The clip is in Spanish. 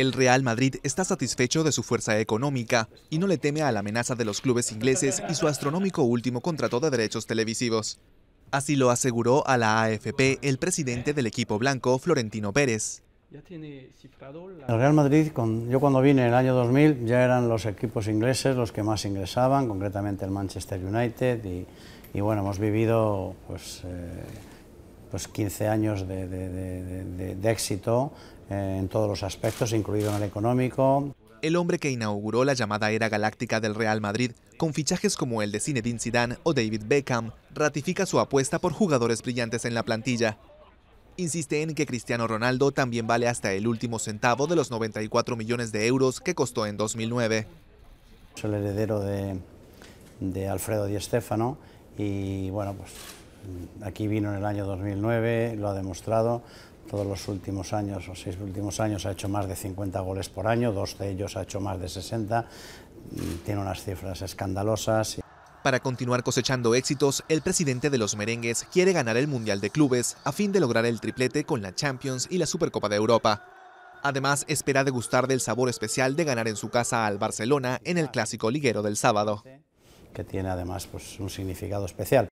El Real Madrid está satisfecho de su fuerza económica y no le teme a la amenaza de los clubes ingleses y su astronómico último contrato de derechos televisivos. Así lo aseguró a la AFP el presidente del equipo blanco, Florentino Pérez. El Real Madrid, yo cuando vine en el año 2000, ya eran los equipos ingleses los que más ingresaban, concretamente el Manchester United, y, bueno, hemos vivido pues, 15 eh, pues años de éxito en todos los aspectos, incluido en el económico. El hombre que inauguró la llamada era galáctica del Real Madrid, con fichajes como el de Zinedine Zidane o David Beckham, ratifica su apuesta por jugadores brillantes en la plantilla. Insiste en que Cristiano Ronaldo también vale hasta el último centavo de los 94 millones de euros que costó en 2009. Es el heredero de, Alfredo Di Stéfano y bueno, pues aquí vino en el año 2009, lo ha demostrado, todos los últimos años, los seis últimos años, ha hecho más de 50 goles por año, dos de ellos ha hecho más de 60, tiene unas cifras escandalosas. Para continuar cosechando éxitos, el presidente de los merengues quiere ganar el Mundial de Clubes a fin de lograr el triplete con la Champions y la Supercopa de Europa. Además, espera degustar del sabor especial de ganar en su casa al Barcelona en el Clásico Liguero del sábado. Que tiene además pues, un significado especial.